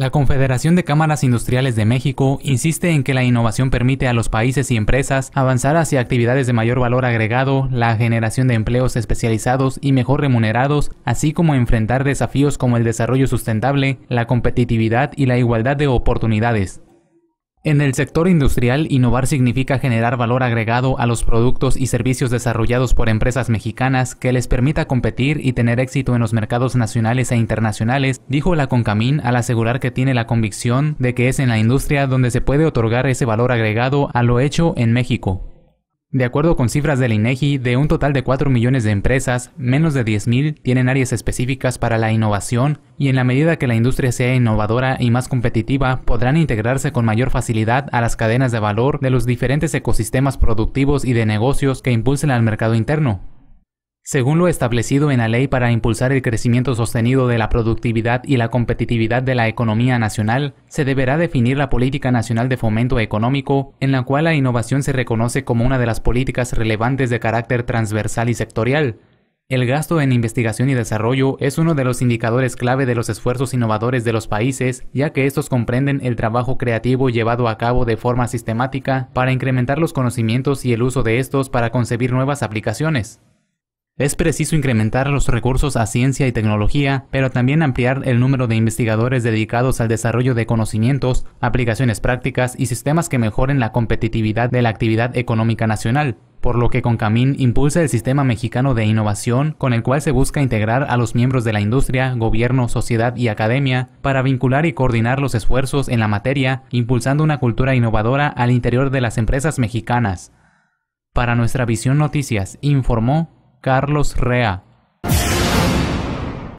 La Confederación de Cámaras Industriales de México insiste en que la innovación permite a los países y empresas avanzar hacia actividades de mayor valor agregado, la generación de empleos especializados y mejor remunerados, así como enfrentar desafíos como el desarrollo sustentable, la competitividad y la igualdad de oportunidades. En el sector industrial, innovar significa generar valor agregado a los productos y servicios desarrollados por empresas mexicanas que les permita competir y tener éxito en los mercados nacionales e internacionales, dijo la Concamín al asegurar que tiene la convicción de que es en la industria donde se puede otorgar ese valor agregado a lo hecho en México. De acuerdo con cifras del INEGI, de un total de 4 millones de empresas, menos de 10.000 tienen áreas específicas para la innovación y en la medida que la industria sea innovadora y más competitiva, podrán integrarse con mayor facilidad a las cadenas de valor de los diferentes ecosistemas productivos y de negocios que impulsen al mercado interno. Según lo establecido en la ley para impulsar el crecimiento sostenido de la productividad y la competitividad de la economía nacional, se deberá definir la Política Nacional de Fomento Económico, en la cual la innovación se reconoce como una de las políticas relevantes de carácter transversal y sectorial, el gasto en investigación y desarrollo es uno de los indicadores clave de los esfuerzos innovadores de los países, ya que estos comprenden el trabajo creativo llevado a cabo de forma sistemática para incrementar los conocimientos y el uso de estos para concebir nuevas aplicaciones. Es preciso incrementar los recursos a ciencia y tecnología, pero también ampliar el número de investigadores dedicados al desarrollo de conocimientos, aplicaciones prácticas y sistemas que mejoren la competitividad de la actividad económica nacional, por lo que Concamín impulsa el sistema mexicano de innovación con el cual se busca integrar a los miembros de la industria, gobierno, sociedad y academia para vincular y coordinar los esfuerzos en la materia, impulsando una cultura innovadora al interior de las empresas mexicanas. Para nuestra visión noticias, informó Carlos Rea